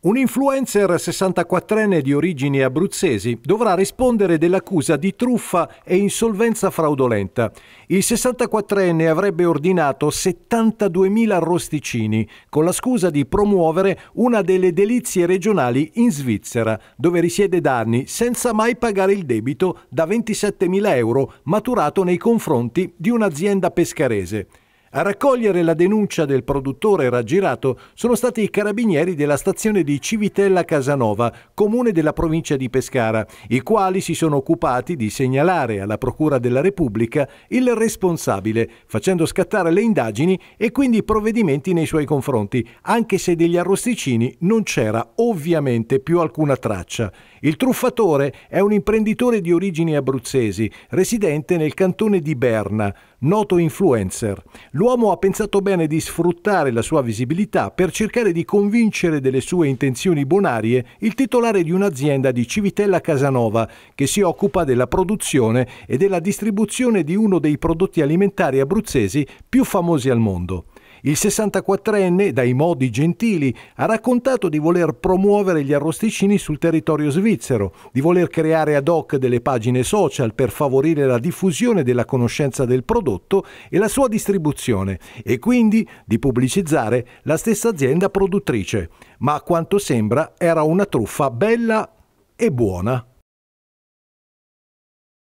Un influencer 64enne di origini abruzzesi dovrà rispondere dell'accusa di truffa e insolvenza fraudolenta. Il 64enne avrebbe ordinato 72.000 arrosticini con la scusa di promuovere una delle delizie regionali in Svizzera, dove risiede da anni senza mai pagare il debito da 27.000 euro maturato nei confronti di un'azienda pescarese. A raccogliere la denuncia del produttore raggirato sono stati i carabinieri della stazione di Civitella Casanova, comune della provincia di Pescara, i quali si sono occupati di segnalare alla Procura della Repubblica il responsabile, facendo scattare le indagini e quindi provvedimenti nei suoi confronti, anche se degli arrosticini non c'era ovviamente più alcuna traccia. Il truffatore è un imprenditore di origini abruzzesi, residente nel cantone di Berna, noto influencer. Lo l'uomo ha pensato bene di sfruttare la sua visibilità per cercare di convincere delle sue intenzioni bonarie il titolare di un'azienda di Civitella Casanova che si occupa della produzione e della distribuzione di uno dei prodotti alimentari abruzzesi più famosi al mondo. Il 64enne, dai modi gentili, ha raccontato di voler promuovere gli arrosticini sul territorio svizzero, di voler creare ad hoc delle pagine social per favorire la diffusione della conoscenza del prodotto e la sua distribuzione e quindi di pubblicizzare la stessa azienda produttrice. Ma a quanto sembra era una truffa bella e buona.